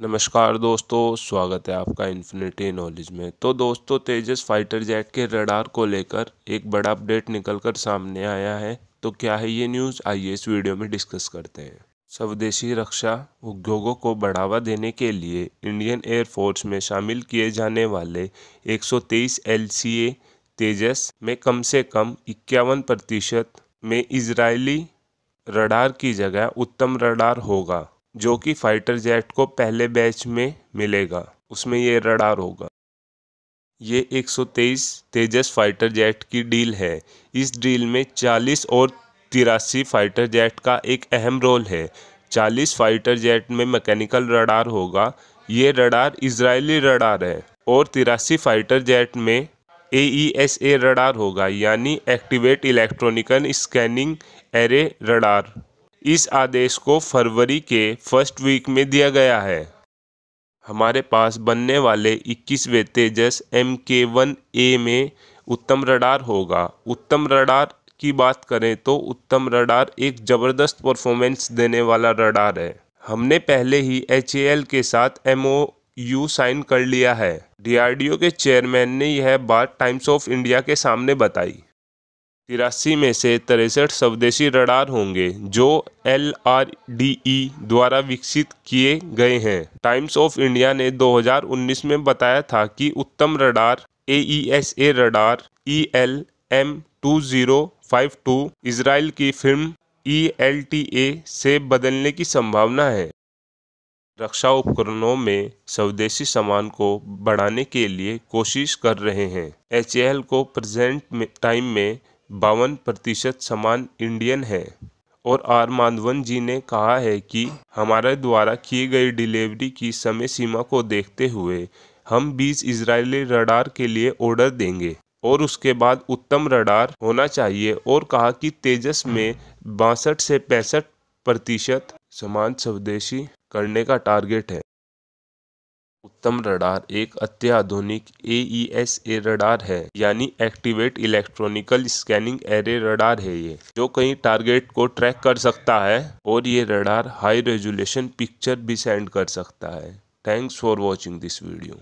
नमस्कार दोस्तों स्वागत है आपका इन्फिनिटी नॉलेज में तो दोस्तों तेजस फाइटर जेट के रडार को लेकर एक बड़ा अपडेट निकल कर सामने आया है तो क्या है ये न्यूज़ आइए इस वीडियो में डिस्कस करते हैं स्वदेशी रक्षा उद्योगों को बढ़ावा देने के लिए इंडियन एयरफोर्स में शामिल किए जाने वाले 123 एलसीए तेजस में कम से कम इक्यावन प्रतिशत में इसराइली रडार की जगह उत्तम रडार होगा जो कि फाइटर जेट को पहले बैच में मिलेगा उसमें ये रडार होगा ये 123 तेजस फाइटर जेट की डील है इस डील में 40 और तिरासी फाइटर जेट का एक अहम रोल है 40 फाइटर जेट में मैकेनिकल रडार होगा ये रडार इजरायली रडार है और तिरासी फाइटर जेट में ए ई एस ए रडार होगा यानी activate electronical scanning array radar इस आदेश को फरवरी के फर्स्ट वीक में दिया गया है हमारे पास बनने वाले 21वें तेजस एम के वन ए में उत्तम रडार होगा उत्तम रडार की बात करें तो उत्तम रडार एक ज़बरदस्त परफॉर्मेंस देने वाला रडार है हमने पहले ही एच के साथ एम यू साइन कर लिया है डीआरडीओ के चेयरमैन ने यह बात टाइम्स ऑफ इंडिया के सामने बताई तिरासी में से तिरसठ स्वदेशी रडार होंगे जो एल आर डी ई द्वारा विकसित किए गए हैं टाइम्स ऑफ इंडिया ने 2019 में बताया था कि Uttam radar A E S A radar E L M two zero five two Israel की firm E L T A से बदलने की संभावना है रक्षा उपकरणों में स्वदेशी सामान को बढ़ाने के लिए कोशिश कर रहे हैं एच को प्रेजेंट टाइम में बावन प्रतिशत सामान इंडियन है और आर माधवन जी ने कहा है कि हमारे द्वारा की गई डिलीवरी की समय सीमा को देखते हुए हम 20 इजरायली रडार के लिए ऑर्डर देंगे और उसके बाद उत्तम रडार होना चाहिए और कहा कि तेजस में बासठ से पैंसठ प्रतिशत सामान स्वदेशी करने का टारगेट है उत्तम रडार एक अत्याधुनिक ए e रडार है यानी activate electronical scanning array radar है ये जो कहीं टारगेट को ट्रैक कर सकता है और ये रडार हाई रेजुलेशन पिक्चर भी सेंड कर सकता है thanks for watching this video